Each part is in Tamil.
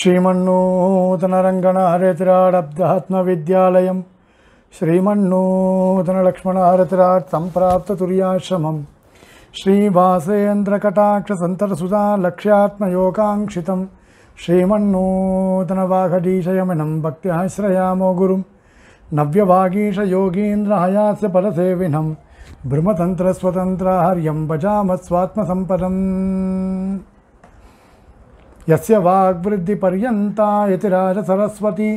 श्रीमन्नूतनरङ्गणहरेतिराडब्धहत्मविद्यालयं श्रीमन्नूतनलक्ष्मणहरेतिरार्थं प्राप्ततुर्याश्रमं श्रीभासेन्द्रकटाक्षसन्तरसुधा लक्ष्यात्मयोगाङ्क्षितं श्रीमन्नूतनवाघडीशयमिनं भक्त्या श्रयामो स्वतंत्र नव्यभागीशयोगीन्द्रहयास्य भजाम स्वात्म भजामस्वात्मसम्पदम् यस्य वाग्वृद्धिपर्यन्ता यतिराजसरस्वती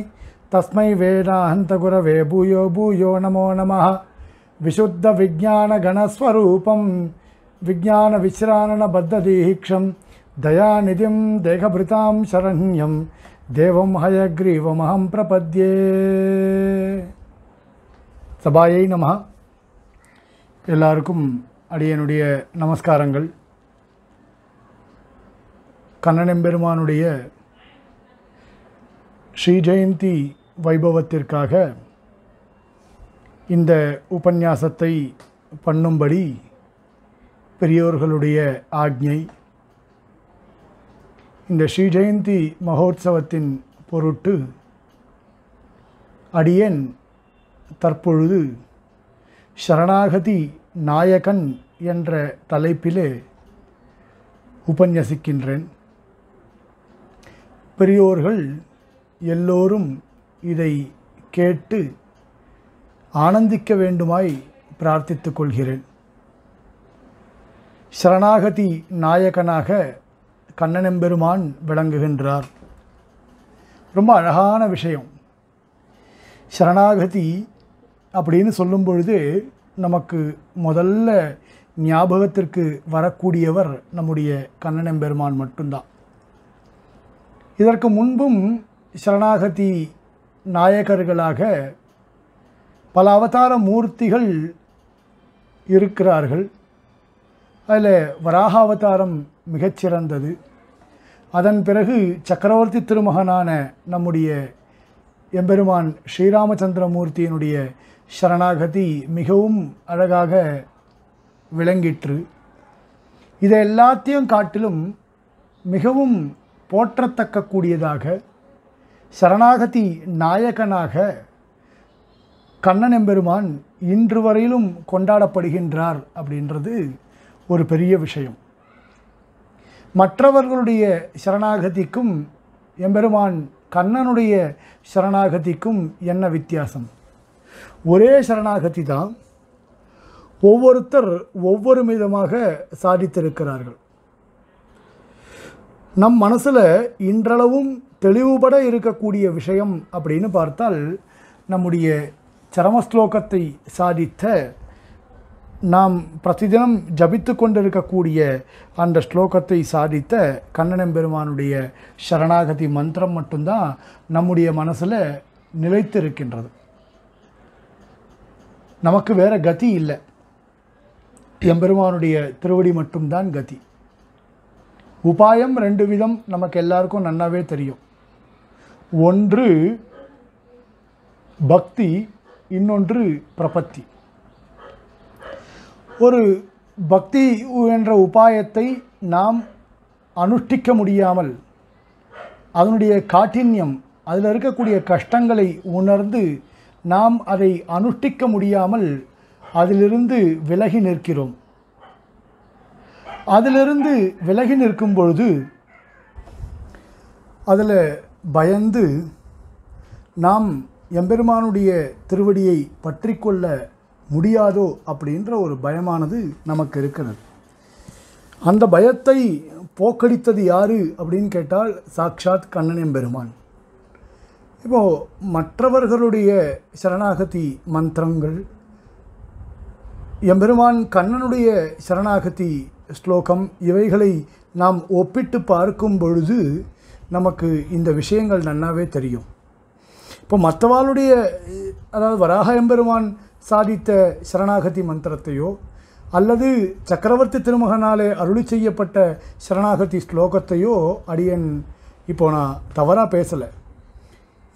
तस्मै वेदाहन्तगुरवे भूयो भूयो नमो नमः विशुद्धविज्ञानगणस्वरूपं विज्ञानविश्राननबद्धदीहीक्षं दयानिधिं देहभृतां शरण्यं देवं हयग्रीवमहं प्रपद्ये சபாயை நம எல்லாருக்கும் அடியனுடைய நமஸ்காரங்கள் கண்ணனெம்பெருமானுடைய ஸ்ரீ ஜெயந்தி வைபவத்திற்காக இந்த உபன்யாசத்தை பண்ணும்படி பெரியோர்களுடைய ஆக்ஞை இந்த ஸ்ரீ ஜெயந்தி மகோத்சவத்தின் பொருட்டு அடியன் தற்பொழுது சரணாகதி நாயகன் என்ற தலைப்பிலே உபன்யசிக்கின்றேன் பெரியோர்கள் எல்லோரும் இதை கேட்டு ஆனந்திக்க வேண்டுமாய் பிரார்த்தித்துக் கொள்கிறேன் சரணாகதி நாயகனாக கண்ணனெம்பெருமான் விளங்குகின்றார் ரொம்ப அழகான விஷயம் சரணாகதி அப்படின்னு சொல்லும் பொழுது நமக்கு முதல்ல ஞாபகத்திற்கு வரக்கூடியவர் நம்முடைய கண்ணனெம்பெருமான் மட்டும்தான் இதற்கு முன்பும் சரணாகதி நாயகர்களாக பல அவதார மூர்த்திகள் இருக்கிறார்கள் அதில் வராக அவதாரம் மிகச்சிறந்தது அதன் பிறகு சக்கரவர்த்தி திருமகனான நம்முடைய எம்பெருமான் ஸ்ரீராமச்சந்திரமூர்த்தியினுடைய சரணாகதி மிகவும் அழகாக விளங்கிற்று இதை எல்லாத்தையும் காட்டிலும் மிகவும் போற்றத்தக்க கூடியதாக சரணாகதி நாயகனாக கண்ணன் எம்பெருமான் இன்று வரையிலும் கொண்டாடப்படுகின்றார் அப்படின்றது ஒரு பெரிய விஷயம் மற்றவர்களுடைய சரணாகதிக்கும் எம்பெருமான் கண்ணனுடைய சரணாகதிக்கும் என்ன வித்தியாசம் ஒரே சரணாகதி தான் ஒவ்வொருத்தர் ஒவ்வொரு விதமாக சாதித்திருக்கிறார்கள் நம் மனசில் இன்றளவும் தெளிவுபட இருக்கக்கூடிய விஷயம் அப்படின்னு பார்த்தால் நம்முடைய சரமஸ்லோகத்தை சாதித்த நாம் பிரதிதினம் ஜபித்து கொண்டிருக்கக்கூடிய அந்த ஸ்லோகத்தை சாதித்த கண்ணனம் பெருமானுடைய சரணாகதி மந்திரம் மட்டும்தான் நம்முடைய மனசில் நிலைத்திருக்கின்றது நமக்கு வேறு கதி இல்லை எம்பெருமானுடைய திருவடி மட்டும்தான் கதி உபாயம் ரெண்டு விதம் நமக்கு எல்லாருக்கும் நன்னாவே தெரியும் ஒன்று பக்தி இன்னொன்று பிரபத்தி ஒரு பக்தி என்ற உபாயத்தை நாம் அனுஷ்டிக்க முடியாமல் அதனுடைய காட்டின்யம் அதில் இருக்கக்கூடிய கஷ்டங்களை உணர்ந்து நாம் அதை அனுஷ்டிக்க முடியாமல் அதிலிருந்து விலகி நிற்கிறோம் அதிலிருந்து விலகி நிற்கும் பொழுது அதில் பயந்து நாம் எம்பெருமானுடைய திருவடியை பற்றி கொள்ள முடியாதோ அப்படின்ற ஒரு பயமானது நமக்கு இருக்கிறது அந்த பயத்தை போக்கடித்தது யார் அப்படின்னு கேட்டால் சாக்ஷாத் கண்ணன் எம்பெருமான் இப்போது மற்றவர்களுடைய சரணாகதி மந்திரங்கள் எம்பெருமான் கண்ணனுடைய சரணாகதி ஸ்லோகம் இவைகளை நாம் ஒப்பிட்டு பார்க்கும் பொழுது நமக்கு இந்த விஷயங்கள் நன்னாவே தெரியும் இப்போ மற்றவாளுடைய அதாவது வராக எம்பெருமான் சாதித்த சரணாகதி மந்திரத்தையோ அல்லது சக்கரவர்த்தி திருமகனாலே அருளி செய்யப்பட்ட சரணாகதி ஸ்லோகத்தையோ அடியன் இப்போ நான் தவறாக பேசலை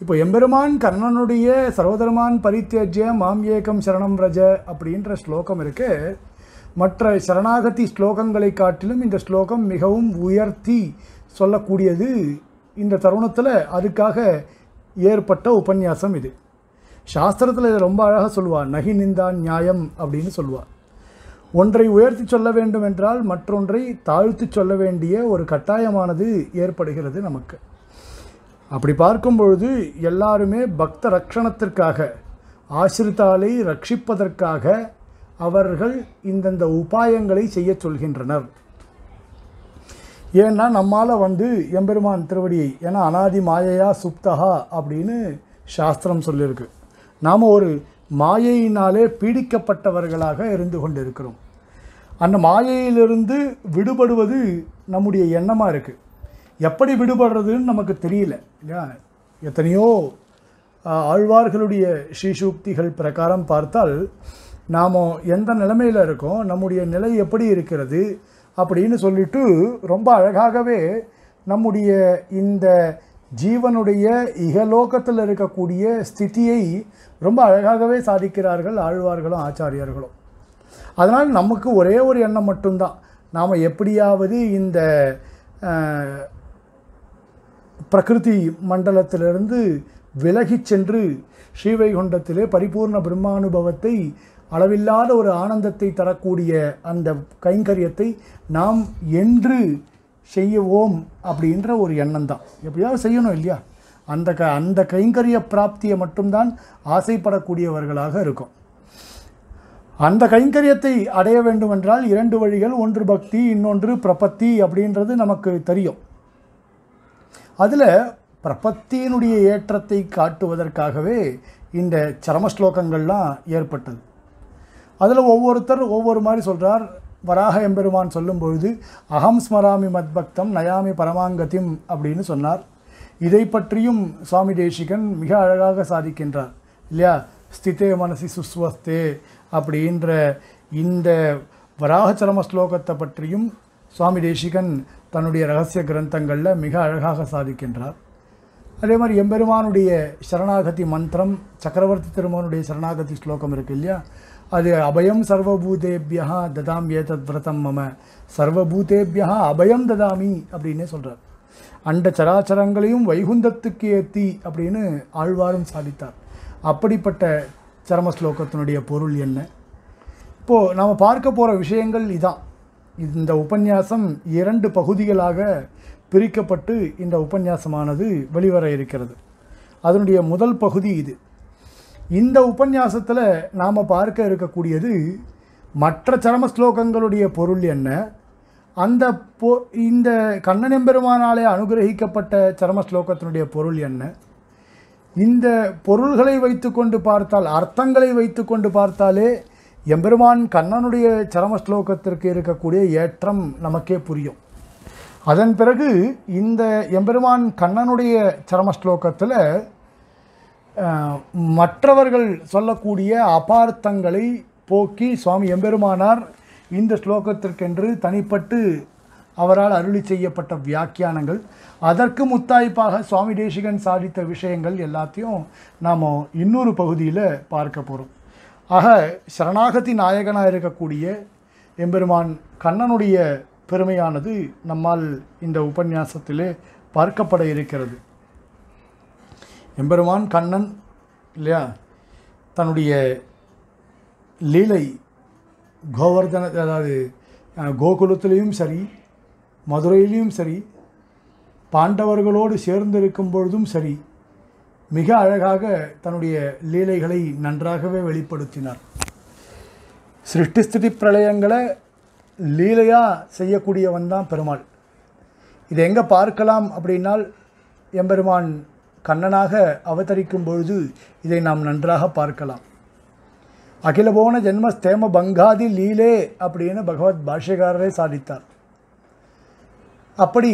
இப்போ எம்பெருமான் கர்ணனுடைய சரோதரமான் பரித்தியஜ மாம் ஏகம் சரணம் ரஜ அப்படின்ற ஸ்லோகம் இருக்குது மற்ற சரணாகதி ஸ்லோகங்களை காட்டிலும் இந்த ஸ்லோகம் மிகவும் உயர்த்தி சொல்லக்கூடியது இந்த தருணத்தில் அதுக்காக ஏற்பட்ட உபன்யாசம் இது சாஸ்திரத்தில் இதை ரொம்ப அழகாக சொல்லுவாள் நகி நிந்தான் நியாயம் அப்படின்னு சொல்லுவாள் ஒன்றை உயர்த்தி சொல்ல வேண்டும் என்றால் மற்றொன்றை தாழ்த்து சொல்ல வேண்டிய ஒரு கட்டாயமானது ஏற்படுகிறது நமக்கு அப்படி பார்க்கும் பொழுது எல்லாருமே பக்த ரக்ஷணத்திற்காக ஆசிரித்தாலை ரட்சிப்பதற்காக அவர்கள் இந்தந்த உபாயங்களை செய்ய சொல்கின்றனர் ஏன்னா நம்மால் வந்து எம்பெருமான் திருவடியை ஏன்னா அனாதி மாயையா சுப்தகா அப்படின்னு சாஸ்திரம் சொல்லியிருக்கு நாம் ஒரு மாயையினாலே பீடிக்கப்பட்டவர்களாக இருந்து கொண்டிருக்கிறோம் அந்த மாயையிலிருந்து விடுபடுவது நம்முடைய எண்ணமாக இருக்குது எப்படி விடுபடுறதுன்னு நமக்கு தெரியல இல்லையா எத்தனையோ ஆழ்வார்களுடைய ஸ்ரீசூக்திகள் பிரகாரம் பார்த்தால் நாம் எந்த நிலைமையில் இருக்கோம் நம்முடைய நிலை எப்படி இருக்கிறது அப்படின்னு சொல்லிட்டு ரொம்ப அழகாகவே நம்முடைய இந்த ஜீவனுடைய இகலோகத்தில் இருக்கக்கூடிய ஸ்திதியை ரொம்ப அழகாகவே சாதிக்கிறார்கள் ஆழ்வார்களும் ஆச்சாரியர்களும் அதனால் நமக்கு ஒரே ஒரு எண்ணம் மட்டும்தான் நாம் எப்படியாவது இந்த பிரகிருதி மண்டலத்திலிருந்து விலகி சென்று ஸ்ரீவைகுண்டத்திலே பரிபூர்ண பிரம்மானுபவத்தை அளவில்லாத ஒரு ஆனந்தத்தை தரக்கூடிய அந்த கைங்கரியத்தை நாம் என்று செய்யவோம் அப்படின்ற ஒரு எண்ணம் தான் எப்படியாவது செய்யணும் இல்லையா அந்த க அந்த கைங்கரிய பிராப்தியை மட்டும்தான் ஆசைப்படக்கூடியவர்களாக இருக்கும் அந்த கைங்கரியத்தை அடைய வேண்டுமென்றால் இரண்டு வழிகள் ஒன்று பக்தி இன்னொன்று பிரபத்தி அப்படின்றது நமக்கு தெரியும் அதில் பிரபத்தியினுடைய ஏற்றத்தை காட்டுவதற்காகவே இந்த சரம ஸ்லோகங்கள்லாம் ஏற்பட்டது அதில் ஒவ்வொருத்தர் ஒவ்வொரு மாதிரி சொல்கிறார் வராக எம்பெருமான் சொல்லும் பொழுது அகம் ஸ்மராமி மத்பக்தம் நயாமி பரமாங்கத்திம் அப்படின்னு சொன்னார் இதை பற்றியும் சுவாமி தேசிகன் மிக அழகாக சாதிக்கின்றார் இல்லையா ஸ்திதே மனசி சுஸ்வஸ்தே அப்படின்ற இந்த வராகச்சரம ஸ்லோகத்தை பற்றியும் சுவாமி தேசிகன் தன்னுடைய ரகசிய கிரந்தங்களில் மிக அழகாக சாதிக்கின்றார் அதே மாதிரி எம்பெருமானுடைய சரணாகதி மந்திரம் சக்கரவர்த்தி திருமகனுடைய சரணாகதி ஸ்லோகம் இருக்குது இல்லையா அது அபயம் சர்வபூதேபியா ததாம் ஏதத் விரதம் மம சர்வபூதேபியா அபயம் ததாமி அப்படின்னே சொல்கிறார் அண்ட சராச்சரங்களையும் வைகுந்தத்துக்கு ஏற்றி அப்படின்னு ஆழ்வாரும் சாதித்தார் அப்படிப்பட்ட சரம ஸ்லோகத்தினுடைய பொருள் என்ன இப்போது நாம் பார்க்க போகிற விஷயங்கள் இதான் இந்த உபன்யாசம் இரண்டு பகுதிகளாக பிரிக்கப்பட்டு இந்த உபன்யாசமானது வெளிவர இருக்கிறது அதனுடைய முதல் பகுதி இது இந்த உபன்யாசத்தில் நாம் பார்க்க இருக்கக்கூடியது மற்ற சரம ஸ்லோகங்களுடைய பொருள் என்ன அந்த பொ இந்த கண்ணனெம்பெருமானாலே அனுகிரகிக்கப்பட்ட சரம ஸ்லோகத்தினுடைய பொருள் என்ன இந்த பொருள்களை வைத்துக்கொண்டு பார்த்தால் அர்த்தங்களை வைத்துக்கொண்டு பார்த்தாலே எம்பெருமான் கண்ணனுடைய சரம ஸ்லோகத்திற்கு இருக்கக்கூடிய ஏற்றம் நமக்கே புரியும் அதன் பிறகு இந்த எம்பெருமான் கண்ணனுடைய சரம ஸ்லோகத்தில் மற்றவர்கள் சொல்லக்கூடிய அபார்த்தங்களை போக்கி சுவாமி எம்பெருமானார் இந்த ஸ்லோகத்திற்கென்று தனிப்பட்டு அவரால் அருளி செய்யப்பட்ட வியாக்கியானங்கள் அதற்கு முத்தாய்ப்பாக சுவாமி தேசிகன் சாதித்த விஷயங்கள் எல்லாத்தையும் நாம் இன்னொரு பகுதியில் பார்க்க போகிறோம் ஆக சரணாகதி நாயகனாக இருக்கக்கூடிய எம்பெருமான் கண்ணனுடைய பெருமையானது நம்மால் இந்த உபன்யாசத்திலே பார்க்கப்பட இருக்கிறது எம்பெருமான் கண்ணன் இல்லையா தன்னுடைய லீலை கோவர்தன அதாவது கோகுலத்திலையும் சரி மதுரையிலையும் சரி பாண்டவர்களோடு சேர்ந்திருக்கும் பொழுதும் சரி மிக அழகாக தன்னுடைய லீலைகளை நன்றாகவே வெளிப்படுத்தினார் சிருஷ்டிஸ்திதி பிரளயங்களை லீலையாக செய்யக்கூடியவன் தான் பெருமாள் இதை எங்கே பார்க்கலாம் அப்படின்னால் எம்பெருமான் கண்ணனாக அவதரிக்கும் பொழுது இதை நாம் நன்றாக பார்க்கலாம் அகிலபோன ஜென்மஸ்தேம பங்காதி லீலே அப்படின்னு பகவத் பாஷ்யகாரரே சாதித்தார் அப்படி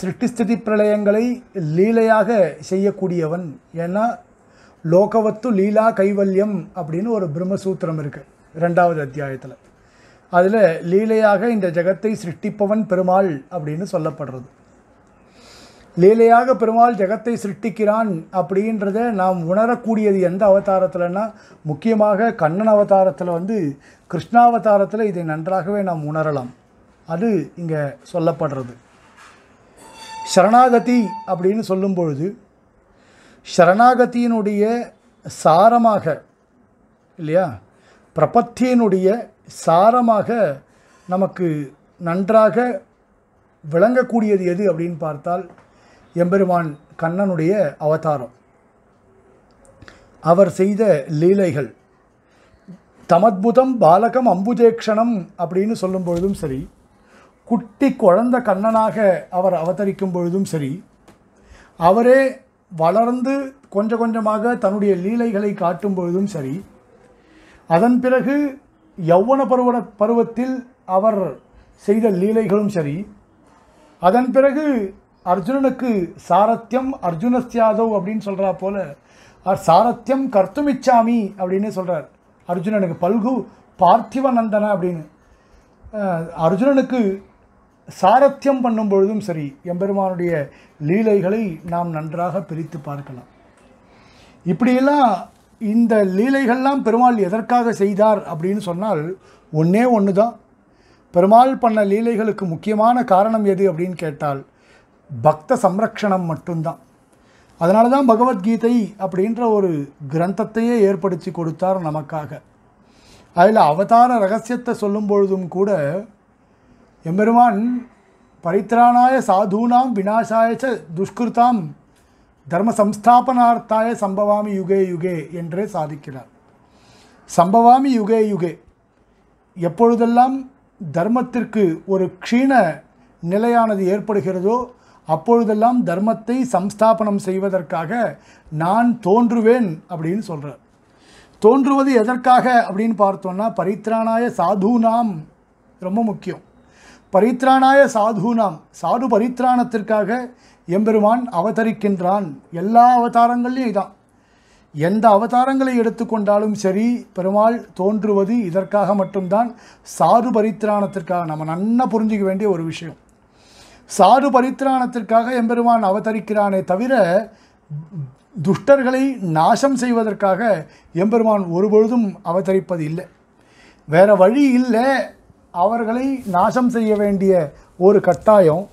சிருஷ்டிஸ்திதி பிரளயங்களை லீலையாக செய்யக்கூடியவன் ஏன்னா லோகவத்து லீலா கைவல்யம் அப்படின்னு ஒரு பிரம்மசூத்திரம் இருக்குது ரெண்டாவது அத்தியாயத்தில் அதில் லீலையாக இந்த ஜகத்தை சிருஷ்டிப்பவன் பெருமாள் அப்படின்னு சொல்லப்படுறது லீலையாக பெருமாள் ஜெகத்தை சிருஷ்டிக்கிறான் அப்படின்றத நாம் உணரக்கூடியது எந்த அவதாரத்தில்னா முக்கியமாக கண்ணன் அவதாரத்தில் வந்து கிருஷ்ணாவதாரத்தில் இதை நன்றாகவே நாம் உணரலாம் அது இங்கே சொல்லப்படுறது சரணாகதி அப்படின்னு சொல்லும் பொழுது சரணாகதியினுடைய சாரமாக இல்லையா பிரபத்தியினுடைய சாரமாக நமக்கு நன்றாக விளங்கக்கூடியது எது அப்படின்னு பார்த்தால் எம்பெருமான் கண்ணனுடைய அவதாரம் அவர் செய்த லீலைகள் தமத்புதம் பாலகம் அம்புஜேக்ஷணம் அப்படின்னு சொல்லும் பொழுதும் சரி குட்டி குழந்த கண்ணனாக அவர் அவதரிக்கும் பொழுதும் சரி அவரே வளர்ந்து கொஞ்சம் கொஞ்சமாக தன்னுடைய லீலைகளை காட்டும் பொழுதும் சரி அதன் பிறகு யௌவன பருவ பருவத்தில் அவர் செய்த லீலைகளும் சரி அதன் பிறகு அர்ஜுனனுக்கு சாரத்தியம் அர்ஜுனஸ்தியாதவ் அப்படின்னு சொல்கிறா போல சாரத்தியம் கர்த்துமிச்சாமி அப்படின்னு சொல்கிறார் அர்ஜுனனுக்கு பல்கு பார்த்திவநந்தன அப்படின்னு அர்ஜுனனுக்கு சாரத்தியம் பண்ணும் பொழுதும் சரி எம்பெருமானுடைய லீலைகளை நாம் நன்றாக பிரித்து பார்க்கலாம் இப்படியெல்லாம் இந்த லீலைகள்லாம் பெருமாள் எதற்காக செய்தார் அப்படின்னு சொன்னால் ஒன்றே ஒன்று தான் பெருமாள் பண்ண லீலைகளுக்கு முக்கியமான காரணம் எது அப்படின்னு கேட்டால் பக்த சம்ரக்ஷணம் மட்டும்தான் அதனால தான் பகவத்கீதை அப்படின்ற ஒரு கிரந்தத்தையே ஏற்படுத்தி கொடுத்தார் நமக்காக அதில் அவதார ரகசியத்தை சொல்லும் பொழுதும் கூட எம்பெருமான் பரித்ராணாய சாதூனாம் வினாசாயச்ச துஷ்கிருதாம் தர்ம சம்ஸ்தாபனார்த்தாய சம்பவாமி யுகே யுகே என்றே சாதிக்கிறார் சம்பவாமி யுகே யுகே எப்பொழுதெல்லாம் தர்மத்திற்கு ஒரு க்ஷீண நிலையானது ஏற்படுகிறதோ அப்பொழுதெல்லாம் தர்மத்தை சம்ஸ்தாபனம் செய்வதற்காக நான் தோன்றுவேன் அப்படின்னு சொல்கிறார் தோன்றுவது எதற்காக அப்படின்னு பார்த்தோன்னா பரித்ராணாய சாதுனாம் ரொம்ப முக்கியம் பரித்ராணாய சாதுனாம் சாது பரித்ராணத்திற்காக எம்பெருமான் அவதரிக்கின்றான் எல்லா அவதாரங்கள்லையும் இதான் எந்த அவதாரங்களை எடுத்துக்கொண்டாலும் சரி பெருமாள் தோன்றுவது இதற்காக மட்டும்தான் சாது பரித்ராணத்திற்காக நம்ம நன்னா புரிஞ்சிக்க வேண்டிய ஒரு விஷயம் சாது பரித்திராணத்திற்காக எம்பெருமான் அவதரிக்கிறானே தவிர துஷ்டர்களை நாசம் செய்வதற்காக எம்பெருமான் ஒருபொழுதும் அவதரிப்பது இல்லை வேறு வழி இல்லை அவர்களை நாசம் செய்ய வேண்டிய ஒரு கட்டாயம்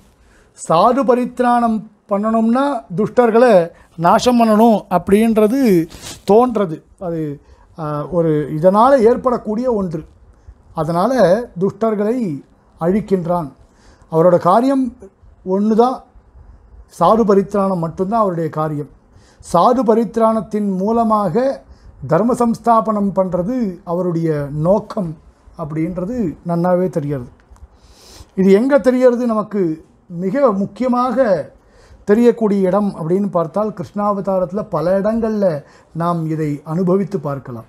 சாது பரித்திராணம் பண்ணணும்னா துஷ்டர்களை நாசம் பண்ணணும் அப்படின்றது தோன்றது அது ஒரு இதனால் ஏற்படக்கூடிய ஒன்று அதனால் துஷ்டர்களை அழிக்கின்றான் அவரோட காரியம் ஒன்று தான் சாது பரித்ராணம் மட்டும்தான் அவருடைய காரியம் சாது பரித்ராணத்தின் மூலமாக தர்ம சம்ஸ்தாபனம் பண்ணுறது அவருடைய நோக்கம் அப்படின்றது நன்னாவே தெரிகிறது இது எங்கே தெரிகிறது நமக்கு மிக முக்கியமாக தெரியக்கூடிய இடம் அப்படின்னு பார்த்தால் கிருஷ்ணாவதாரத்தில் பல இடங்களில் நாம் இதை அனுபவித்து பார்க்கலாம்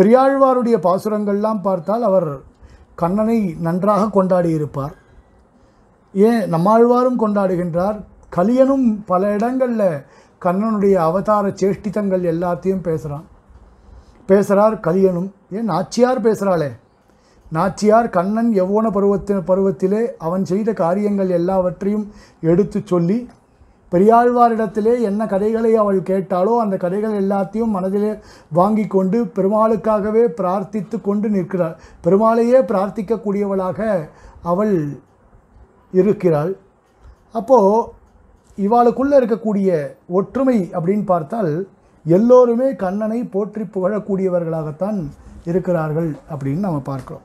பெரியாழ்வாருடைய பாசுரங்கள்லாம் பார்த்தால் அவர் கண்ணனை நன்றாக கொண்டாடியிருப்பார் ஏன் நம்மாழ்வாரும் கொண்டாடுகின்றார் கலியனும் பல இடங்களில் கண்ணனுடைய அவதார சேஷ்டிதங்கள் எல்லாத்தையும் பேசுகிறான் பேசுகிறார் கலியனும் ஏன் நாச்சியார் பேசுகிறாளே நாச்சியார் கண்ணன் எவ்வளோ பருவத்தின் பருவத்திலே அவன் செய்த காரியங்கள் எல்லாவற்றையும் எடுத்து சொல்லி பெரியாழ்வாரிடத்திலே என்ன கதைகளை அவள் கேட்டாலோ அந்த கதைகள் எல்லாத்தையும் மனதிலே வாங்கி கொண்டு பெருமாளுக்காகவே பிரார்த்தித்து கொண்டு நிற்கிறாள் பெருமாளையே பிரார்த்திக்கக்கூடியவளாக அவள் இருக்கிறாள் அப்போது இவாளுக்குள்ளே இருக்கக்கூடிய ஒற்றுமை அப்படின்னு பார்த்தால் எல்லோருமே கண்ணனை போற்றி புகழக்கூடியவர்களாகத்தான் இருக்கிறார்கள் அப்படின்னு நம்ம பார்க்குறோம்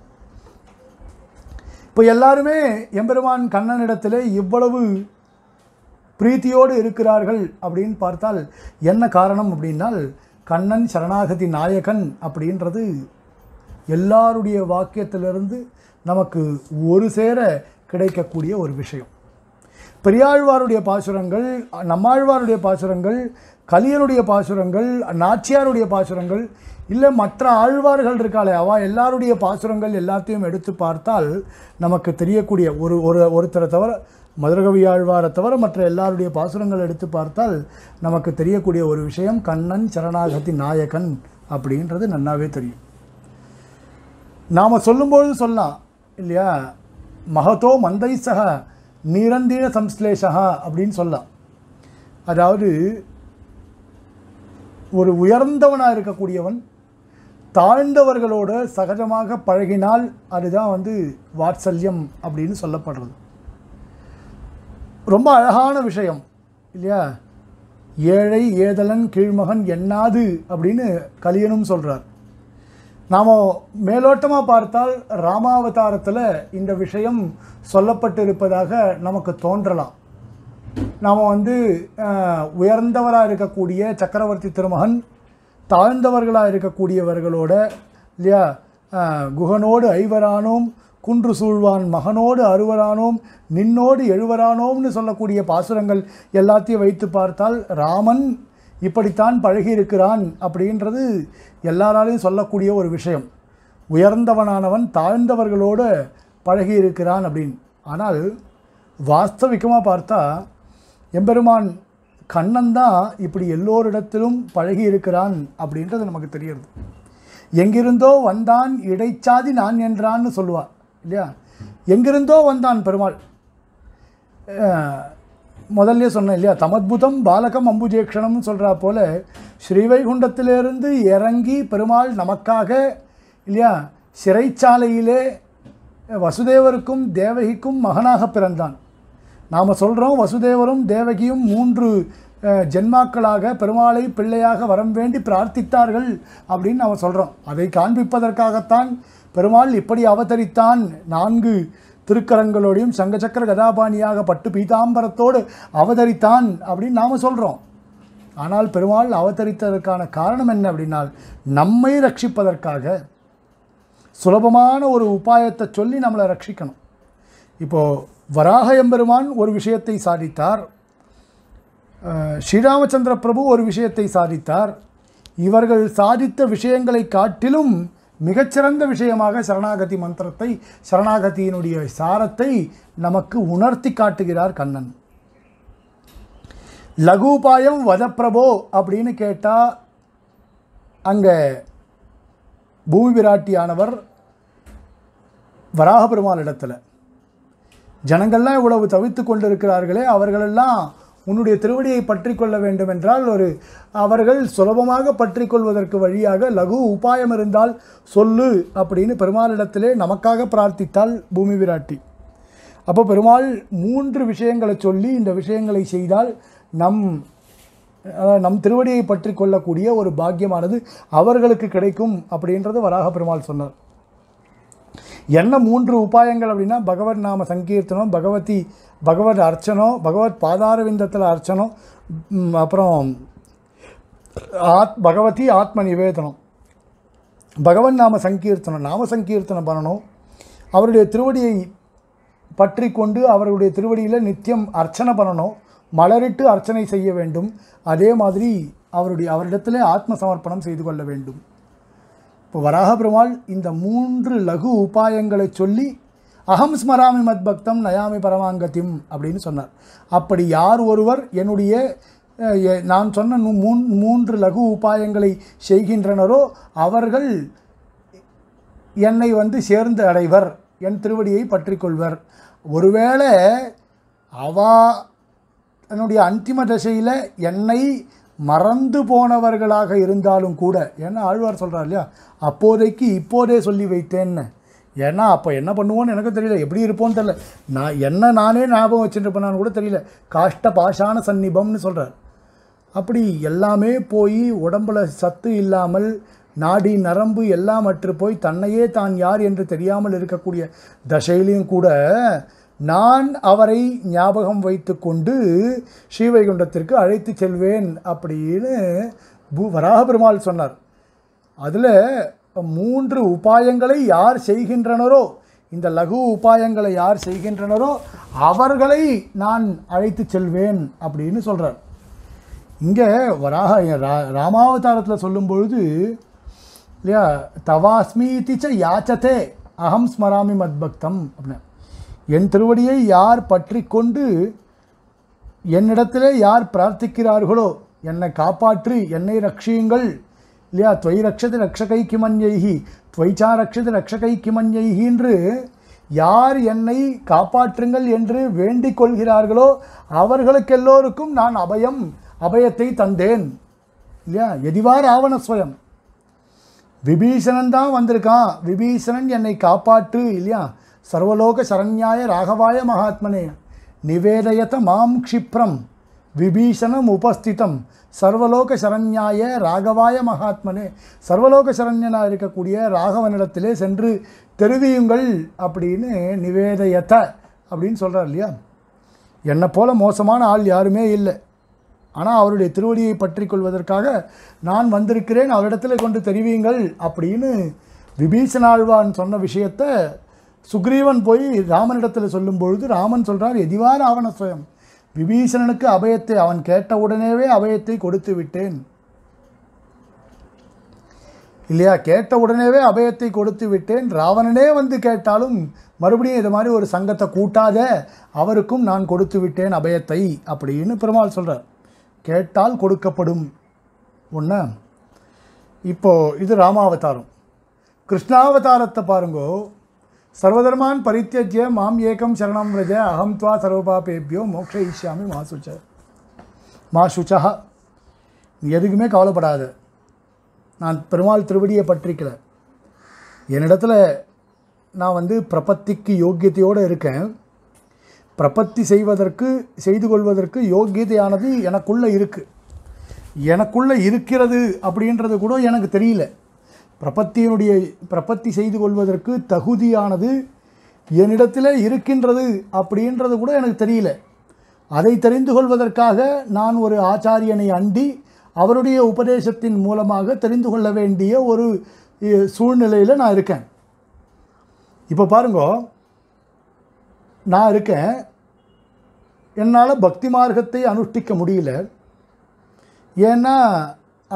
இப்போ எல்லாருமே எம்பெருமான் கண்ணனிடத்தில் இவ்வளவு பிரீத்தியோடு இருக்கிறார்கள் அப்படின்னு பார்த்தால் என்ன காரணம் அப்படின்னால் கண்ணன் சரணாகதி நாயகன் அப்படின்றது எல்லாருடைய வாக்கியத்திலிருந்து நமக்கு ஒரு சேர கிடைக்கக்கூடிய ஒரு விஷயம் பெரியாழ்வாருடைய பாசுரங்கள் நம்மாழ்வாருடைய பாசுரங்கள் கலியனுடைய பாசுரங்கள் நாச்சியாருடைய பாசுரங்கள் இல்லை மற்ற ஆழ்வார்கள் இருக்காளே அவள் எல்லாருடைய பாசுரங்கள் எல்லாத்தையும் எடுத்து பார்த்தால் நமக்கு தெரியக்கூடிய ஒரு ஒரு ஒருத்தரை தவிர மதுரகவி ஆழ்வாரை தவிர மற்ற எல்லாருடைய பாசுரங்கள் எடுத்து பார்த்தால் நமக்கு தெரியக்கூடிய ஒரு விஷயம் கண்ணன் சரணாகதி நாயகன் அப்படின்றது நன்னாவே தெரியும் நாம் சொல்லும்போது சொல்லலாம் இல்லையா மகதோ மந்தை சக நிரந்தீர சம்ஸ்லேஷா அப்படின்னு சொல்லலாம் அதாவது ஒரு உயர்ந்தவனாக இருக்கக்கூடியவன் தாழ்ந்தவர்களோட சகஜமாக பழகினால் அதுதான் வந்து வாத்சல்யம் அப்படின்னு சொல்லப்படுறது ரொம்ப அழகான விஷயம் இல்லையா ஏழை ஏதலன் கீழ்மகன் என்னாது அப்படின்னு கலியனும் சொல்கிறார் நாம் மேலோட்டமாக பார்த்தால் ராமாவதாரத்தில் இந்த விஷயம் சொல்லப்பட்டிருப்பதாக நமக்கு தோன்றலாம் நாம் வந்து உயர்ந்தவராக இருக்கக்கூடிய சக்கரவர்த்தி திருமகன் தாழ்ந்தவர்களாக இருக்கக்கூடியவர்களோட இல்லையா குகனோடு ஐவரானோம் குன்று சூழ்வான் மகனோடு அறுவரானோம் நின்னோடு எழுவரானோம்னு சொல்லக்கூடிய பாசுரங்கள் எல்லாத்தையும் வைத்து பார்த்தால் ராமன் இப்படித்தான் பழகியிருக்கிறான் அப்படின்றது எல்லாராலையும் சொல்லக்கூடிய ஒரு விஷயம் உயர்ந்தவனானவன் தாழ்ந்தவர்களோடு பழகியிருக்கிறான் அப்படின்னு ஆனால் வாஸ்தவிகமாக பார்த்தா எம்பெருமான் கண்ணன் தான் இப்படி எல்லோரிடத்திலும் பழகியிருக்கிறான் அப்படின்றது நமக்கு தெரியுது எங்கிருந்தோ வந்தான் இடைச்சாதி நான் என்றான்னு சொல்லுவாள் இல்லையா எங்கிருந்தோ வந்தான் பெருமாள் முதல்ல சொன்னேன் இல்லையா தமத்புதம் பாலகம் அம்புஜேக்ஷணம்னு சொல்கிறா போல் ஸ்ரீவைகுண்டத்திலிருந்து இறங்கி பெருமாள் நமக்காக இல்லையா சிறைச்சாலையிலே வசுதேவருக்கும் தேவகிக்கும் மகனாக பிறந்தான் நாம் சொல்கிறோம் வசுதேவரும் தேவகியும் மூன்று ஜென்மாக்களாக பெருமாளை பிள்ளையாக வரம் வேண்டி பிரார்த்தித்தார்கள் அப்படின்னு நாம் சொல்கிறோம் அதை காண்பிப்பதற்காகத்தான் பெருமாள் இப்படி அவதரித்தான் நான்கு திருக்கரங்களோடையும் சங்கச்சக்கர கதாபாணியாக பட்டு பீதாம்பரத்தோடு அவதரித்தான் அப்படின்னு நாம் சொல்கிறோம் ஆனால் பெருமாள் அவதரித்ததற்கான காரணம் என்ன அப்படின்னால் நம்மை ரட்சிப்பதற்காக சுலபமான ஒரு உபாயத்தை சொல்லி நம்மளை ரட்சிக்கணும் இப்போது வராக எம்பெருமான் ஒரு விஷயத்தை சாதித்தார் ஸ்ரீராமச்சந்திர பிரபு ஒரு விஷயத்தை சாதித்தார் இவர்கள் சாதித்த விஷயங்களை காட்டிலும் மிகச்சிறந்த விஷயமாக சரணாகதி மந்திரத்தை சரணாகதியினுடைய சாரத்தை நமக்கு உணர்த்தி காட்டுகிறார் கண்ணன் லகுபாயம் வதப்பிரபோ அப்படின்னு கேட்டால் அங்கே பூமி பிராட்டியானவர் வராக பெருமாள் இடத்துல ஜனங்கள்லாம் இவ்வளவு தவித்து கொண்டிருக்கிறார்களே அவர்களெல்லாம் உன்னுடைய திருவடியை பற்றி கொள்ள வேண்டும் என்றால் ஒரு அவர்கள் சுலபமாக பற்றி கொள்வதற்கு வழியாக லகு உபாயம் இருந்தால் சொல்லு அப்படின்னு பெருமாளிடத்திலே நமக்காக பிரார்த்தித்தால் பூமி விராட்டி அப்போ பெருமாள் மூன்று விஷயங்களை சொல்லி இந்த விஷயங்களை செய்தால் நம் நம் திருவடியை பற்றி கொள்ளக்கூடிய ஒரு பாக்கியமானது அவர்களுக்கு கிடைக்கும் அப்படின்றது வராக பெருமாள் சொன்னார் என்ன மூன்று உபாயங்கள் அப்படின்னா பகவத் நாம சங்கீர்த்தனம் பகவதி பகவத் அர்ச்சனம் பகவத் பாதாரவிந்தத்தில் அர்ச்சனம் அப்புறம் ஆத் பகவதி ஆத்ம நிவேதனம் பகவன் நாம சங்கீர்த்தனம் நாம சங்கீர்த்தனம் பண்ணணும் அவருடைய திருவடியை பற்றி கொண்டு அவருடைய திருவடியில் நித்தியம் அர்ச்சனை பண்ணணும் மலரிட்டு அர்ச்சனை செய்ய வேண்டும் அதே மாதிரி அவருடைய அவரிடத்திலே ஆத்ம சமர்ப்பணம் செய்து கொள்ள வேண்டும் இப்போ வராக பெருமாள் இந்த மூன்று லகு உபாயங்களை சொல்லி அகம் ஸ்மராமி மத் பக்தம் நயாமி பரமாங்கத்திம் அப்படின்னு சொன்னார் அப்படி யார் ஒருவர் என்னுடைய நான் சொன்ன மூன் மூன்று லகு உபாயங்களை செய்கின்றனரோ அவர்கள் என்னை வந்து சேர்ந்து அடைவர் என் திருவடியை பற்றி கொள்வர் ஒருவேளை அவா என்னுடைய அந்திம தசையில் என்னை மறந்து போனவர்களாக இருந்தாலும் கூட ஏன்னா ஆழ்வார் சொல்கிறார் இல்லையா அப்போதைக்கு இப்போதே சொல்லி வைத்தேன்னு ஏன்னா அப்போ என்ன பண்ணுவோன்னு எனக்கும் தெரியல எப்படி இருப்போன்னு தெரியல நான் என்ன நானே ஞாபகம் வச்சுட்டு கூட தெரியல காஷ்ட பாஷான சந்நிபம்னு சொல்கிறார் அப்படி எல்லாமே போய் உடம்புல சத்து இல்லாமல் நாடி நரம்பு எல்லாம் அற்று போய் தன்னையே தான் யார் என்று தெரியாமல் இருக்கக்கூடிய தசையிலையும் கூட நான் அவரை ஞாபகம் வைத்து கொண்டு ஸ்ரீவைகுண்டத்திற்கு அழைத்து செல்வேன் அப்படின்னு பூ பெருமாள் சொன்னார் அதில் மூன்று உபாயங்களை யார் செய்கின்றனரோ இந்த லகு உபாயங்களை யார் செய்கின்றனரோ அவர்களை நான் அழைத்து செல்வேன் அப்படின்னு சொல்கிறார் இங்கே வராக ராமாவதாரத்தில் சொல்லும் பொழுது இல்லையா தவாஸ்மீதிச்ச யாச்சதே அகம் ஸ்மராமி மத்பக்தம் அப்படின்னு என் திருவடியை யார் பற்றி கொண்டு என்னிடத்திலே யார் பிரார்த்திக்கிறார்களோ என்னை காப்பாற்றி என்னை ரட்சியுங்கள் இல்லையா துவை ரக்ஷதி ரக்ஷகை கிமன்யைகி துவைச்சா ரக்ஷதி ரக்ஷகை கிமன்யைகின்று யார் என்னை காப்பாற்றுங்கள் என்று வேண்டிக் கொள்கிறார்களோ அவர்களுக்கெல்லோருக்கும் நான் அபயம் அபயத்தை தந்தேன் இல்லையா எதிவார் ஆவண ஸ்வயம் விபீஷணன் தான் வந்திருக்கான் விபீஷணன் என்னை காப்பாற்று இல்லையா சர்வலோக சரண்யாய ராகவாய மகாத்மனே நிவேதயத மாம் க்ஷிப்ரம் விபீஷணம் உபஸ்திதம் சர்வலோக சரண்யாய ராகவாய மகாத்மனே சர்வலோக சரண்யனாக இருக்கக்கூடிய ராகவனிடத்திலே சென்று தெரிவியுங்கள் அப்படின்னு நிவேதயத அப்படின்னு சொல்கிறார் இல்லையா என்னை போல மோசமான ஆள் யாருமே இல்லை ஆனால் அவருடைய திருவடியை பற்றி கொள்வதற்காக நான் வந்திருக்கிறேன் அவரிடத்தில் கொண்டு தெரிவியுங்கள் அப்படின்னு விபீஷணாழ்வான் சொன்ன விஷயத்தை சுக்ரீவன் போய் ராமனிடத்தில் சொல்லும் பொழுது ராமன் சொல்கிறார் எதிவார் ஆவண சுயம் விபீஷணனுக்கு அபயத்தை அவன் கேட்ட உடனேவே அபயத்தை கொடுத்து விட்டேன் இல்லையா கேட்ட உடனேவே அபயத்தை கொடுத்து விட்டேன் ராவணனே வந்து கேட்டாலும் மறுபடியும் இது மாதிரி ஒரு சங்கத்தை கூட்டாத அவருக்கும் நான் கொடுத்து விட்டேன் அபயத்தை அப்படின்னு பெருமாள் சொல்கிறார் கேட்டால் கொடுக்கப்படும் ஒன்று இப்போது இது ராமாவதாரம் கிருஷ்ணாவதாரத்தை பாருங்கோ சர்வதர்மான் பரித்தஜ்ய மாம் ஏகம் சரணம் விரஜ அகம் துவா சர்வபாபேபியோ ஈஷாமி மா சுச்ச மா சுச்சா நீ எதுக்குமே கவலைப்படாத நான் பெருமாள் திருவடியை பற்றிக்கல என்னிடத்துல நான் வந்து பிரபத்திக்கு யோக்கியத்தையோடு இருக்கேன் பிரபத்தி செய்வதற்கு செய்து கொள்வதற்கு யோக்கியதையானது எனக்குள்ளே இருக்குது எனக்குள்ளே இருக்கிறது அப்படின்றது கூட எனக்கு தெரியல பிரபத்தியினுடைய பிரபத்தி செய்து கொள்வதற்கு தகுதியானது என்னிடத்தில் இருக்கின்றது அப்படின்றது கூட எனக்கு தெரியல அதை தெரிந்து கொள்வதற்காக நான் ஒரு ஆச்சாரியனை அண்டி அவருடைய உபதேசத்தின் மூலமாக தெரிந்து கொள்ள வேண்டிய ஒரு சூழ்நிலையில் நான் இருக்கேன் இப்போ பாருங்க நான் இருக்கேன் என்னால் பக்தி மார்க்கத்தை அனுஷ்டிக்க முடியல ஏன்னா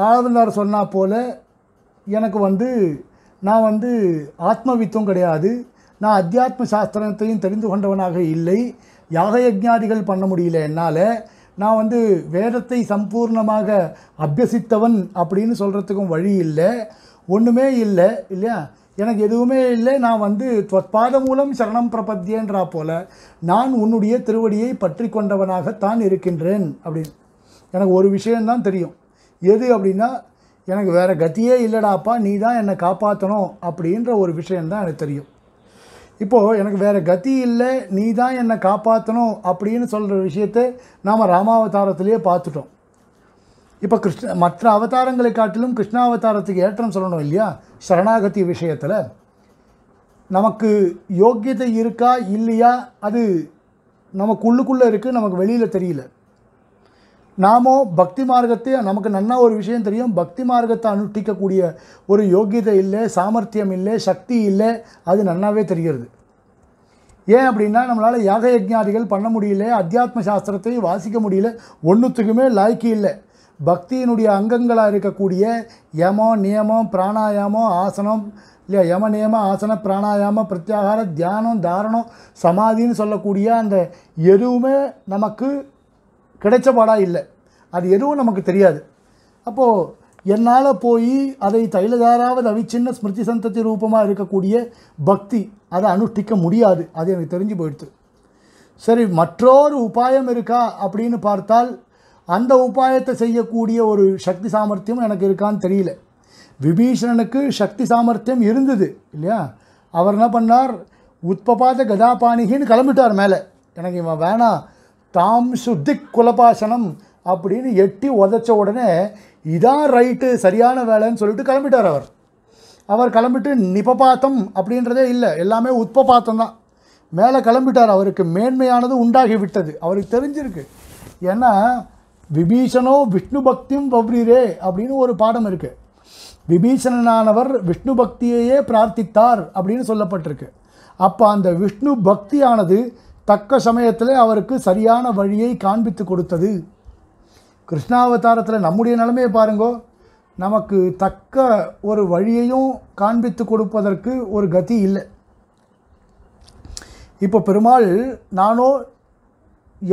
ஆளுநர் சொன்னால் போல் எனக்கு வந்து நான் வந்து ஆத்மவித்தும் கிடையாது நான் அத்தியாத்ம சாஸ்திரத்தையும் தெரிந்து கொண்டவனாக இல்லை யாக பண்ண முடியல என்னால் நான் வந்து வேதத்தை சம்பூர்ணமாக அபியசித்தவன் அப்படின்னு சொல்கிறதுக்கும் வழி இல்லை ஒன்றுமே இல்லை இல்லையா எனக்கு எதுவுமே இல்லை நான் வந்து பாத மூலம் சரணம் பிரபத்தியன்றா போல நான் உன்னுடைய திருவடியை பற்றி கொண்டவனாகத்தான் இருக்கின்றேன் அப்படின்னு எனக்கு ஒரு விஷயம்தான் தெரியும் எது அப்படின்னா எனக்கு வேறு கத்தியே இல்லைடாப்பா நீ தான் என்னை காப்பாற்றணும் அப்படின்ற ஒரு விஷயந்தான் எனக்கு தெரியும் இப்போது எனக்கு வேறு கத்தி இல்லை நீ தான் என்னை காப்பாற்றணும் அப்படின்னு சொல்கிற விஷயத்தை நாம் ராமாவதாரத்திலேயே பார்த்துட்டோம் இப்போ கிருஷ்ண மற்ற அவதாரங்களை காட்டிலும் கிருஷ்ணாவதாரத்துக்கு ஏற்றம் சொல்லணும் இல்லையா சரணாகதி விஷயத்தில் நமக்கு யோக்கியத்தை இருக்கா இல்லையா அது நமக்குள்ளுக்குள்ளே இருக்குது நமக்கு வெளியில் தெரியல நாமோ பக்தி மார்க்கத்தை நமக்கு நன்னா ஒரு விஷயம் தெரியும் பக்தி மார்க்கத்தை அனுஷ்டிக்கக்கூடிய ஒரு யோக்கியதை இல்லை சாமர்த்தியம் இல்லை சக்தி இல்லை அது நன்னாவே தெரிகிறது ஏன் அப்படின்னா நம்மளால் யாக யஜாதிகள் பண்ண முடியல அத்தியாத்ம சாஸ்திரத்தை வாசிக்க முடியல ஒன்றுத்துக்குமே லாய்க்கு இல்லை பக்தியினுடைய அங்கங்களாக இருக்கக்கூடிய யமம் நியமம் பிராணாயாமம் ஆசனம் இல்லையா யம நியம ஆசன பிராணாயாம பிரத்யாகார தியானம் தாரணம் சமாதின்னு சொல்லக்கூடிய அந்த எதுவுமே நமக்கு கிடைச்ச பாடாக இல்லை அது எதுவும் நமக்கு தெரியாது அப்போது என்னால் போய் அதை தைலதாராவது அவிச்சின்ன ஸ்மிருதி சந்ததி ரூபமாக இருக்கக்கூடிய பக்தி அதை அனுஷ்டிக்க முடியாது அது எனக்கு தெரிஞ்சு போயிடுது சரி மற்றொரு உபாயம் இருக்கா அப்படின்னு பார்த்தால் அந்த உபாயத்தை செய்யக்கூடிய ஒரு சக்தி சாமர்த்தியம் எனக்கு இருக்கான்னு தெரியல விபீஷணனுக்கு சக்தி சாமர்த்தியம் இருந்தது இல்லையா அவர் என்ன பண்ணார் உத்பபாத கதாபாணிகின்னு கிளம்பிட்டார் மேலே எனக்கு இவன் வேணாம் தாம் சுத்தி குலபாசனம் அப்படின்னு எட்டி உதச்ச உடனே இதான் ரைட்டு சரியான வேலைன்னு சொல்லிட்டு கிளம்பிட்டார் அவர் அவர் கிளம்பிட்டு நிபபாத்தம் அப்படின்றதே இல்லை எல்லாமே பாத்தம் தான் மேலே கிளம்பிட்டார் அவருக்கு மேன்மையானது உண்டாகி விட்டது அவருக்கு தெரிஞ்சிருக்கு ஏன்னா விபீஷனோ விஷ்ணு பக்தியும் பவ்ரீரே அப்படின்னு ஒரு பாடம் இருக்குது விபீஷணனானவர் விஷ்ணு பக்தியையே பிரார்த்தித்தார் அப்படின்னு சொல்லப்பட்டிருக்கு அப்போ அந்த விஷ்ணு பக்தியானது தக்க சமயத்தில் அவருக்கு சரியான வழியை காண்பித்து கொடுத்தது கிருஷ்ணாவதாரத்தில் நம்முடைய நிலைமையை பாருங்கோ நமக்கு தக்க ஒரு வழியையும் காண்பித்து கொடுப்பதற்கு ஒரு கதி இல்லை இப்போ பெருமாள் நானோ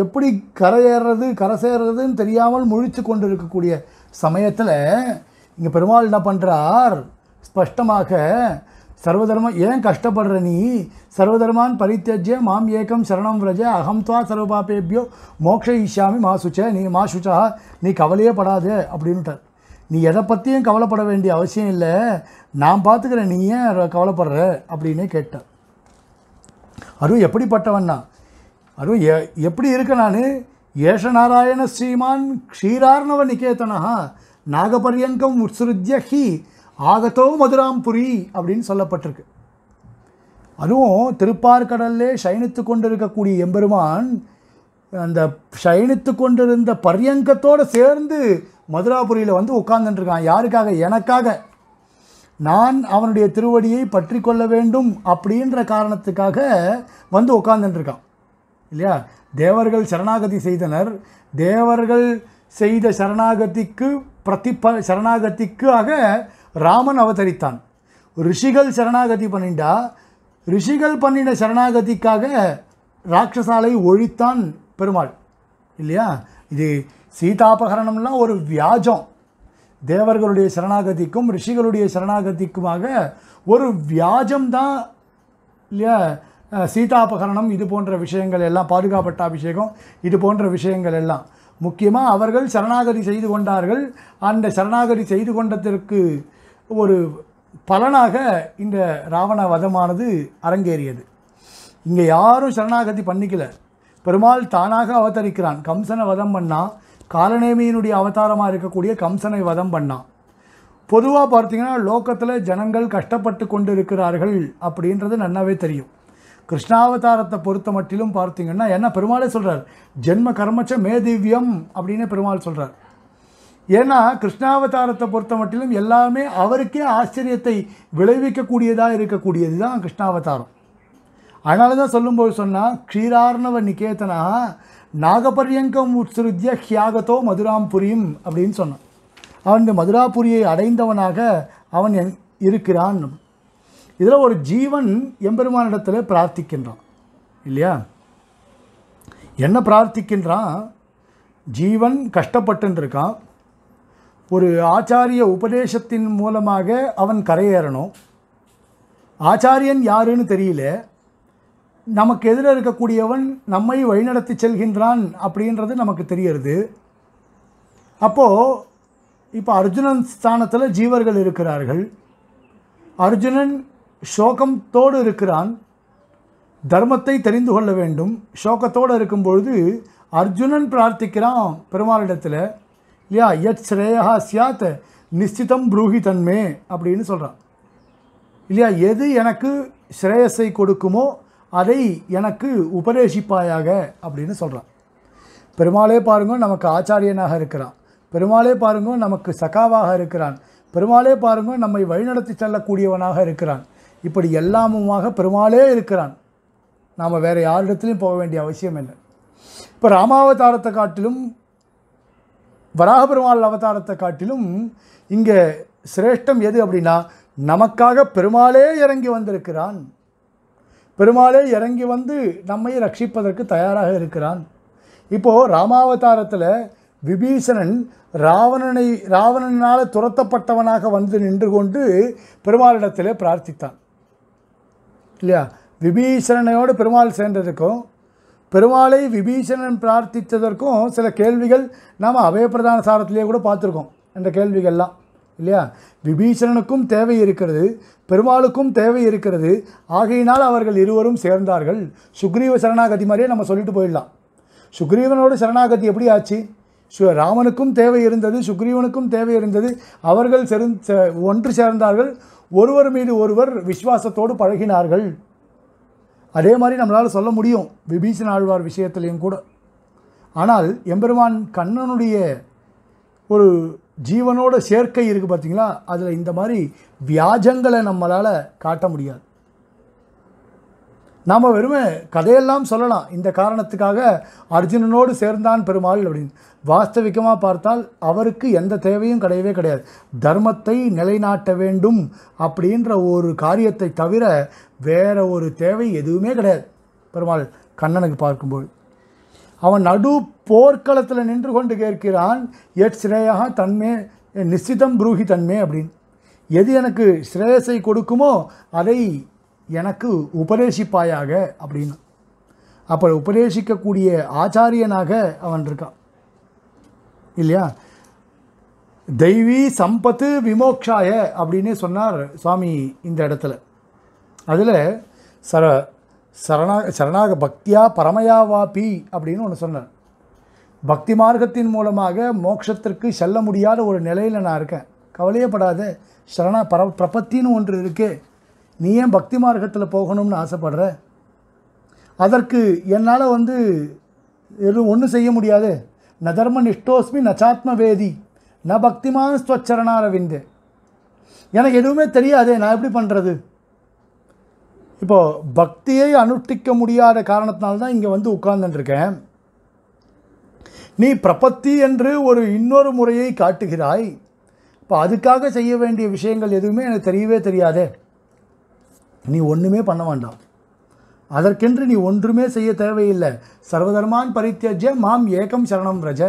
எப்படி கரையேறது கரை சேர்றதுன்னு தெரியாமல் முழித்து கொண்டு இருக்கக்கூடிய சமயத்தில் இங்கே பெருமாள் என்ன பண்ணுறார் ஸ்பஷ்டமாக சர்வதர்மம் ஏன் கஷ்டப்படுற நீ சர்வதர்மான் பரித்தஜ்ய மாம் ஏக்கம் சரணம் விரஜ அகம் துவா சர்வபாப்பேபியோ மோக்ஷ ஈஷாமி மா சுச்ச நீ மா சுச்சா நீ கவலையே படாது அப்படின்ட்டார் நீ எதை பற்றியும் கவலைப்பட வேண்டிய அவசியம் இல்லை நான் பார்த்துக்கிறேன் நீ ஏன் கவலைப்படுற அப்படின்னு கேட்டார் அருள் எப்படிப்பட்டவன்னா அருள் எ எப்படி இருக்க நான் ஏஷ நாராயண ஸ்ரீமான் க்ஷீரார்ணவ நிகேதனா நாகபரியங்கம் உத்ஸ்ருத்ய ஹி ஆகத்தோ மதுராம்புரி அப்படின்னு சொல்லப்பட்டிருக்கு அதுவும் திருப்பார்கடல்லே சயனித்து கொண்டிருக்கக்கூடிய எம்பெருமான் அந்த சயனித்து கொண்டிருந்த பரியங்கத்தோடு சேர்ந்து மதுராபுரியில் வந்து உட்கார்ந்துட்டுருக்கான் யாருக்காக எனக்காக நான் அவனுடைய திருவடியை பற்றி கொள்ள வேண்டும் அப்படின்ற காரணத்துக்காக வந்து உட்கார்ந்துட்டுருக்கான் இல்லையா தேவர்கள் சரணாகதி செய்தனர் தேவர்கள் செய்த சரணாகதிக்கு பிரதிப சரணாகதிக்காக ராமன் அவதரித்தான் ரிஷிகள் சரணாகதி பண்ணிண்டா ரிஷிகள் பண்ணின சரணாகதிக்காக ராட்சசாலை ஒழித்தான் பெருமாள் இல்லையா இது சீதாபகரணம்லாம் ஒரு வியாஜம் தேவர்களுடைய சரணாகதிக்கும் ரிஷிகளுடைய சரணாகதிக்குமாக ஒரு வியாஜம்தான் இல்லையா சீதாபகரணம் இது போன்ற விஷயங்கள் எல்லாம் பாதுகாப்பட்ட அபிஷேகம் இது போன்ற விஷயங்கள் எல்லாம் முக்கியமாக அவர்கள் சரணாகதி செய்து கொண்டார்கள் அந்த சரணாகதி செய்து கொண்டதற்கு ஒரு பலனாக இந்த ராவண வதமானது அரங்கேறியது இங்கே யாரும் சரணாகதி பண்ணிக்கல பெருமாள் தானாக அவதரிக்கிறான் கம்சனை வதம் பண்ணால் காலநேமியினுடைய அவதாரமாக இருக்கக்கூடிய கம்சனை வதம் பண்ணான் பொதுவாக பார்த்தீங்கன்னா லோக்கத்தில் ஜனங்கள் கஷ்டப்பட்டு கொண்டு இருக்கிறார்கள் அப்படின்றது நன்னாவே தெரியும் கிருஷ்ணாவதாரத்தை பொறுத்த மட்டிலும் பார்த்தீங்கன்னா என்ன பெருமாளே சொல்கிறார் ஜென்ம கர்மச்ச மேதிவ்யம் அப்படின்னு பெருமாள் சொல்கிறார் ஏன்னா கிருஷ்ணாவதாரத்தை பொறுத்த மட்டிலும் எல்லாமே அவருக்கே ஆச்சரியத்தை விளைவிக்கக்கூடியதாக இருக்கக்கூடியது தான் கிருஷ்ணாவதாரம் அதனால தான் சொல்லும்போது சொன்னால் க்ஷீரார்ணவ நிகேதனா நாகபரியங்கம் உத்ஸ்ருத்ய ஹியாகத்தோ மதுராம் புரியும் அப்படின்னு சொன்னான் அவன் இந்த மதுராபுரியை அடைந்தவனாக அவன் இருக்கிறான் இதில் ஒரு ஜீவன் எம்பெருமானிடத்தில் பிரார்த்திக்கின்றான் இல்லையா என்ன பிரார்த்திக்கின்றான் ஜீவன் கஷ்டப்பட்டுருக்கான் ஒரு ஆச்சாரிய உபதேசத்தின் மூலமாக அவன் கரையேறணும் ஆச்சாரியன் யாருன்னு தெரியல நமக்கு எதிர இருக்கக்கூடியவன் நம்மை வழிநடத்தி செல்கின்றான் அப்படின்றது நமக்கு தெரியறது அப்போது இப்போ அர்ஜுனன் ஸ்தானத்தில் ஜீவர்கள் இருக்கிறார்கள் அர்ஜுனன் சோகத்தோடு இருக்கிறான் தர்மத்தை தெரிந்து கொள்ள வேண்டும் சோகத்தோடு இருக்கும் பொழுது அர்ஜுனன் பிரார்த்திக்கிறான் பெருமாளிடத்தில் இல்லையா யத் ஸ்ரேயா சியாத் நிச்சிதம் ப்ரூஹி தன்மே அப்படின்னு சொல்கிறான் இல்லையா எது எனக்கு ஸ்ரேயஸை கொடுக்குமோ அதை எனக்கு உபதேசிப்பாயாக அப்படின்னு சொல்கிறான் பெருமாளே பாருங்க நமக்கு ஆச்சாரியனாக இருக்கிறான் பெருமாளே பாருங்க நமக்கு சகாவாக இருக்கிறான் பெருமாளே பாருங்க நம்மை வழிநடத்தி செல்லக்கூடியவனாக இருக்கிறான் இப்படி எல்லாமுமாக பெருமாளே இருக்கிறான் நாம் வேறு யாரிடத்துலையும் போக வேண்டிய அவசியம் இல்லை இப்போ ராமாவதாரத்தை காட்டிலும் வராகபெருமாள் அவதாரத்தை காட்டிலும் இங்கே சிரேஷ்டம் எது அப்படின்னா நமக்காக பெருமாளே இறங்கி வந்திருக்கிறான் பெருமாளே இறங்கி வந்து நம்மை ரட்சிப்பதற்கு தயாராக இருக்கிறான் இப்போது ராமாவதாரத்தில் விபீஷணன் ராவணனை ராவணனால் துரத்தப்பட்டவனாக வந்து நின்று கொண்டு பெருமாளிடத்தில் பிரார்த்தித்தான் இல்லையா விபீஷணனையோடு பெருமாள் சேர்ந்ததுக்கும் பெருமாளை விபீஷணன் பிரார்த்தித்ததற்கும் சில கேள்விகள் நாம் பிரதான சாரத்திலேயே கூட பார்த்துருக்கோம் என்ற கேள்விகள்லாம் இல்லையா விபீஷணனுக்கும் தேவை இருக்கிறது பெருமாளுக்கும் தேவை இருக்கிறது ஆகையினால் அவர்கள் இருவரும் சேர்ந்தார்கள் சுக்ரீவ சரணாகதி மாதிரியே நம்ம சொல்லிட்டு போயிடலாம் சுக்ரீவனோட சரணாகதி எப்படி ஆச்சு ராமனுக்கும் தேவை இருந்தது சுக்ரீவனுக்கும் தேவை இருந்தது அவர்கள் செரு ஒன்று சேர்ந்தார்கள் ஒருவர் மீது ஒருவர் விஸ்வாசத்தோடு பழகினார்கள் அதே மாதிரி நம்மளால் சொல்ல முடியும் விபீஷன் ஆழ்வார் விஷயத்துலேயும் கூட ஆனால் எம்பெருமான் கண்ணனுடைய ஒரு ஜீவனோட சேர்க்கை இருக்குது பார்த்திங்களா அதில் இந்த மாதிரி வியாஜங்களை நம்மளால் காட்ட முடியாது நாம் வெறுமே கதையெல்லாம் சொல்லலாம் இந்த காரணத்துக்காக அர்ஜுனனோடு சேர்ந்தான் பெருமாள் அப்படின்னு வாஸ்தவிகமாக பார்த்தால் அவருக்கு எந்த தேவையும் கிடையவே கிடையாது தர்மத்தை நிலைநாட்ட வேண்டும் அப்படின்ற ஒரு காரியத்தை தவிர வேற ஒரு தேவை எதுவுமே கிடையாது பெருமாள் கண்ணனுக்கு பார்க்கும்போது அவன் நடு போர்க்களத்தில் நின்று கொண்டு கேட்கிறான் எட் சிறையாக தன்மே நிச்சிதம் புரூகி தன்மே அப்படின்னு எது எனக்கு ஸ்ரேயஸை கொடுக்குமோ அதை எனக்கு உபதேசிப்பாயாக அப்படின்னு அப்போ உபதேசிக்கக்கூடிய ஆச்சாரியனாக அவன் இருக்கான் இல்லையா தெய்வீ சம்பத்து விமோக்ஷாய அப்படின்னு சொன்னார் சுவாமி இந்த இடத்துல அதில் சர சரணா சரணாக பக்தியா பரமையா வாபி அப்படின்னு ஒன்று சொன்னார் பக்தி மார்க்கத்தின் மூலமாக மோட்சத்திற்கு செல்ல முடியாத ஒரு நிலையில் நான் இருக்கேன் கவலையப்படாத சரணா பர பிரபத்தின்னு ஒன்று இருக்குது நீ ஏன் பக்தி மார்க்கத்தில் போகணும்னு ஆசைப்படுற அதற்கு என்னால் வந்து எதுவும் ஒன்றும் செய்ய முடியாது ந தர்ம நிஷ்டோஸ்மி நச்சாத்ம வேதி ந பக்திமான் ஸ்வச்சரணாரவிந்தே எனக்கு எதுவுமே தெரியாதே நான் எப்படி பண்ணுறது இப்போது பக்தியை அனுஷ்டிக்க முடியாத காரணத்தினால்தான் இங்கே வந்து உட்கார்ந்துட்டுருக்கேன் நீ பிரபத்தி என்று ஒரு இன்னொரு முறையை காட்டுகிறாய் இப்போ அதுக்காக செய்ய வேண்டிய விஷயங்கள் எதுவுமே எனக்கு தெரியவே தெரியாதே நீ ஒன்றுமே பண்ண வேண்டாம் அதற்கென்று நீ ஒன்றுமே செய்ய தேவையில்லை சர்வதர்மான் பரித்தியஜ மாம் ஏகம் சரணம் ரஜ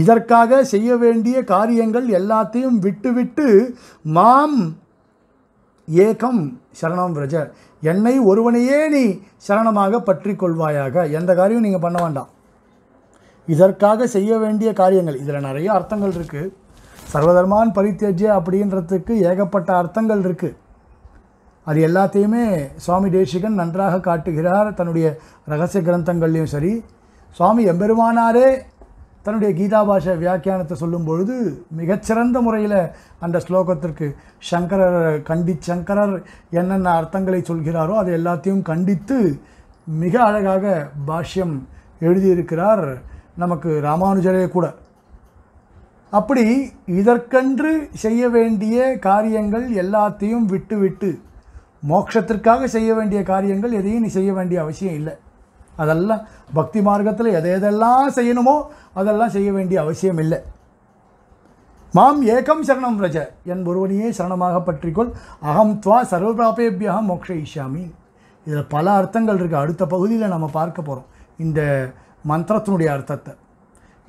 இதற்காக செய்ய வேண்டிய காரியங்கள் எல்லாத்தையும் விட்டுவிட்டு மாம் ஏகம் சரணம் ரஜ என்னை ஒருவனையே நீ சரணமாக பற்றி கொள்வாயாக எந்த காரியம் நீங்கள் பண்ண வேண்டாம் இதற்காக செய்ய வேண்டிய காரியங்கள் இதில் நிறைய அர்த்தங்கள் இருக்குது சர்வதர்மான் பரித்தியஜ அப்படின்றதுக்கு ஏகப்பட்ட அர்த்தங்கள் இருக்குது அது எல்லாத்தையுமே சுவாமி தேசிகன் நன்றாக காட்டுகிறார் தன்னுடைய ரகசிய கிரந்தங்கள்லையும் சரி சுவாமி எம்பெருமானாரே தன்னுடைய கீதா பாஷ வியாக்கியானத்தை சொல்லும் பொழுது மிகச்சிறந்த முறையில் அந்த ஸ்லோகத்திற்கு சங்கரர் கண்டி சங்கரர் என்னென்ன அர்த்தங்களை சொல்கிறாரோ அது எல்லாத்தையும் கண்டித்து மிக அழகாக பாஷ்யம் எழுதியிருக்கிறார் நமக்கு ராமானுஜரே கூட அப்படி இதற்கென்று செய்ய வேண்டிய காரியங்கள் எல்லாத்தையும் விட்டு விட்டு மோட்சத்திற்காக செய்ய வேண்டிய காரியங்கள் எதையும் நீ செய்ய வேண்டிய அவசியம் இல்லை அதெல்லாம் பக்தி மார்க்கத்தில் எதை எதெல்லாம் செய்யணுமோ அதெல்லாம் செய்ய வேண்டிய அவசியம் இல்லை மாம் ஏகம் சரணம் ரஜ என் ஒருவனையே சரணமாக பற்றிக்கொள் அகம் துவா சர்வபிராபேபியாக மோக்ஷ இஷாமி இதில் பல அர்த்தங்கள் இருக்குது அடுத்த பகுதியில் நம்ம பார்க்க போகிறோம் இந்த மந்திரத்தினுடைய அர்த்தத்தை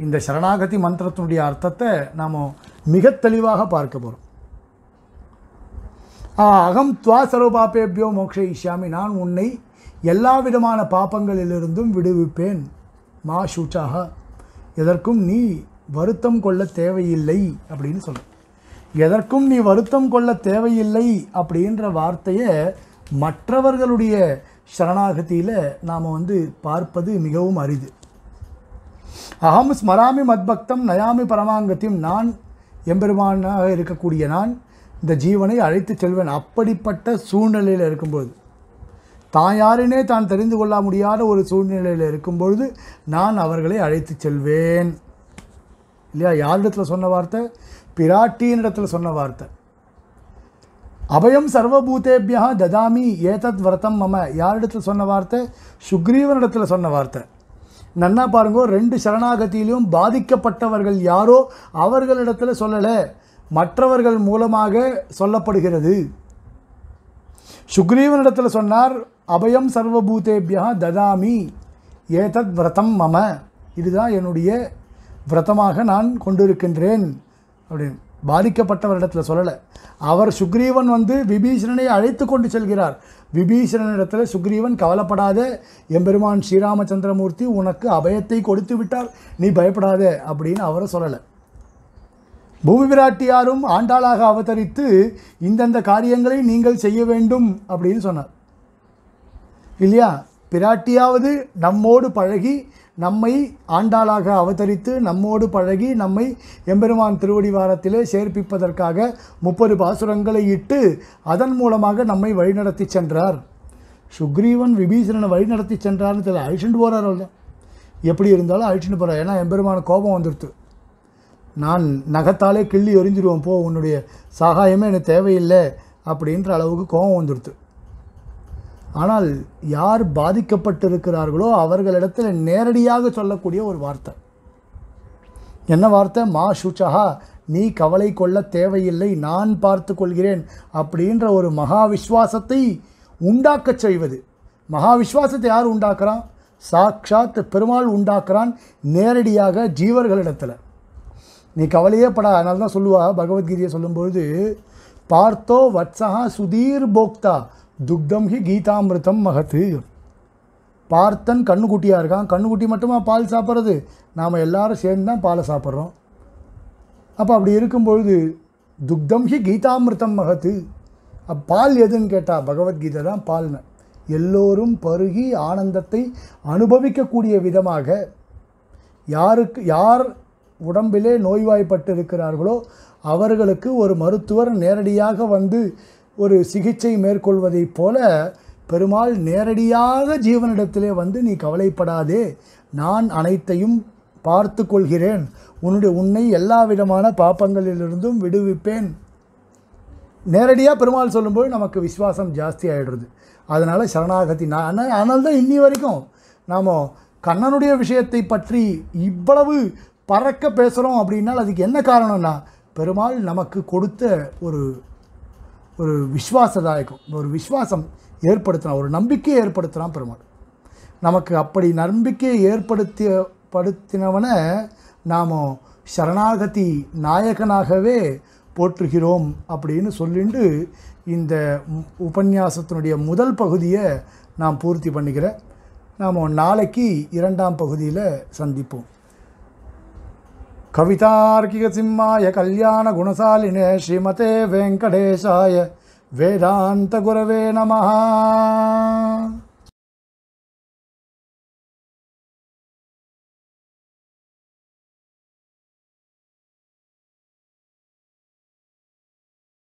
இந்த சரணாகதி மந்திரத்தினுடைய அர்த்தத்தை நாம் மிக தெளிவாக பார்க்க போகிறோம் அகம் துவா சர்வபாப்பேபியோ இஷாமி நான் உன்னை எல்லா விதமான பாப்பங்களிலிருந்தும் விடுவிப்பேன் மா சூச்சாக எதற்கும் நீ வருத்தம் கொள்ள தேவையில்லை அப்படின்னு சொல்ல எதற்கும் நீ வருத்தம் கொள்ள தேவையில்லை அப்படின்ற வார்த்தையை மற்றவர்களுடைய சரணாகதியில் நாம் வந்து பார்ப்பது மிகவும் அரிது அகம் ஸ்மராமி மத்பக்தம் நயாமி பரமாங்கத்தையும் நான் எம்பெருமானாக இருக்கக்கூடிய நான் இந்த ஜீவனை அழைத்து செல்வேன் அப்படிப்பட்ட சூழ்நிலையில் இருக்கும்பொழுது தான் யாருனே தான் தெரிந்து கொள்ள முடியாத ஒரு சூழ்நிலையில் இருக்கும்பொழுது நான் அவர்களை அழைத்து செல்வேன் இல்லையா யாரிடத்தில் சொன்ன வார்த்தை பிராட்டியினிடத்தில் சொன்ன வார்த்தை அபயம் சர்வபூதேபியா ததாமி ஏதத் விரதம் மம யாரிடத்தில் சொன்ன வார்த்தை சுக்ரீவனிடத்தில் சொன்ன வார்த்தை நன்னா பாருங்க ரெண்டு சரணாகத்திலையும் பாதிக்கப்பட்டவர்கள் யாரோ அவர்களிடத்தில் சொல்லலை மற்றவர்கள் மூலமாக சொல்லப்படுகிறது சுக்ரீவனிடத்தில் சொன்னார் அபயம் சர்வபூதேபியா ததாமி ஏதத் விரதம் மம இதுதான் என்னுடைய விரதமாக நான் கொண்டிருக்கின்றேன் அப்படின்னு பாதிக்கப்பட்டவரிடத்தில் சொல்லலை அவர் சுக்ரீவன் வந்து விபீஷணனை அழைத்து கொண்டு செல்கிறார் விபீஷணனிடத்தில் சுக்ரீவன் கவலைப்படாத எம்பெருமான் ஸ்ரீராமச்சந்திரமூர்த்தி உனக்கு அபயத்தை கொடுத்து விட்டார் நீ பயப்படாதே அப்படின்னு அவரை சொல்லலை பூமி பிராட்டியாரும் ஆண்டாளாக அவதரித்து இந்தந்த காரியங்களை நீங்கள் செய்ய வேண்டும் அப்படின்னு சொன்னார் இல்லையா பிராட்டியாவது நம்மோடு பழகி நம்மை ஆண்டாளாக அவதரித்து நம்மோடு பழகி நம்மை எம்பெருமான் திருவடிவாரத்திலே சேர்ப்பிப்பதற்காக முப்பது பாசுரங்களை இட்டு அதன் மூலமாக நம்மை வழிநடத்தி சென்றார் சுக்ரீவன் விபீஷணனை வழிநடத்தி சென்றார்னு தெரியல அழிச்சுட்டு இல்லை எப்படி இருந்தாலும் அழிச்சுட்டு போகிறார் ஏன்னா எம்பெருமான கோபம் வந்துடுது நான் நகத்தாலே கிள்ளி எறிஞ்சிடுவோம் போ உன்னுடைய சகாயமே எனக்கு தேவையில்லை அப்படின்ற அளவுக்கு கோபம் வந்துடுது ஆனால் யார் பாதிக்கப்பட்டிருக்கிறார்களோ அவர்களிடத்தில் நேரடியாக சொல்லக்கூடிய ஒரு வார்த்தை என்ன வார்த்தை மா சுச்சகா நீ கவலை கொள்ள தேவையில்லை நான் பார்த்து கொள்கிறேன் அப்படின்ற ஒரு மகாவிஸ்வாசத்தை உண்டாக்கச் செய்வது மகாவிஸ்வாசத்தை யார் உண்டாக்குறான் சாக்ஷாத் பெருமாள் உண்டாக்குறான் நேரடியாக ஜீவர்களிடத்தில் நீ கவலையே படா அதனால தான் சொல்லுவா பகவத்கீதையை சொல்லும்பொழுது பார்த்தோ வத்சகா சுதீர் போக்தா துக்தம் ஹி கீதாமிருத்தம் மகத்து பார்த்தன் கண்ணுக்குட்டியாக இருக்கான் கண்ணுக்குட்டி மட்டுமா பால் சாப்பிட்றது நாம் எல்லாரும் சேர்ந்து தான் பாலை சாப்பிட்றோம் அப்போ அப்படி இருக்கும்பொழுது துக்தம் ஹி கீதாமிருத்தம் மகத்து பால் எதுன்னு கேட்டால் பகவத்கீதை தான் பால்னு எல்லோரும் பருகி ஆனந்தத்தை அனுபவிக்கக்கூடிய விதமாக யாருக்கு யார் உடம்பிலே நோய்வாய்ப்பட்டு இருக்கிறார்களோ அவர்களுக்கு ஒரு மருத்துவர் நேரடியாக வந்து ஒரு சிகிச்சை மேற்கொள்வதைப் போல பெருமாள் நேரடியாக ஜீவனிடத்திலே வந்து நீ கவலைப்படாதே நான் அனைத்தையும் பார்த்து கொள்கிறேன் உன்னுடைய உன்னை எல்லா விதமான பாப்பங்களிலிருந்தும் விடுவிப்பேன் நேரடியாக பெருமாள் சொல்லும்போது நமக்கு விஸ்வாசம் ஜாஸ்தி ஆகிடுறது அதனால் சரணாகதி நான் ஆனால் தான் இன்னி வரைக்கும் நாம் கண்ணனுடைய விஷயத்தை பற்றி இவ்வளவு பறக்க பேசுகிறோம் அப்படின்னால் அதுக்கு என்ன காரணம்னா பெருமாள் நமக்கு கொடுத்த ஒரு ஒரு விஸ்வாசதாயகம் ஒரு விஸ்வாசம் ஏற்படுத்தினா ஒரு நம்பிக்கையை ஏற்படுத்துகிறான் பெருமாள் நமக்கு அப்படி நம்பிக்கையை ஏற்படுத்திய படுத்தினவனை நாம் சரணாகதி நாயகனாகவே போற்றுகிறோம் அப்படின்னு சொல்லிட்டு இந்த உபன்யாசத்தினுடைய முதல் பகுதியை நாம் பூர்த்தி பண்ணிக்கிறேன் நாம் நாளைக்கு இரண்டாம் பகுதியில் சந்திப்போம் కవితార్కికసింహాయ కళ్యాణ గుణశాలినే శ్రీమతే వెంకటేశాయ వేదాంత గురవే నమ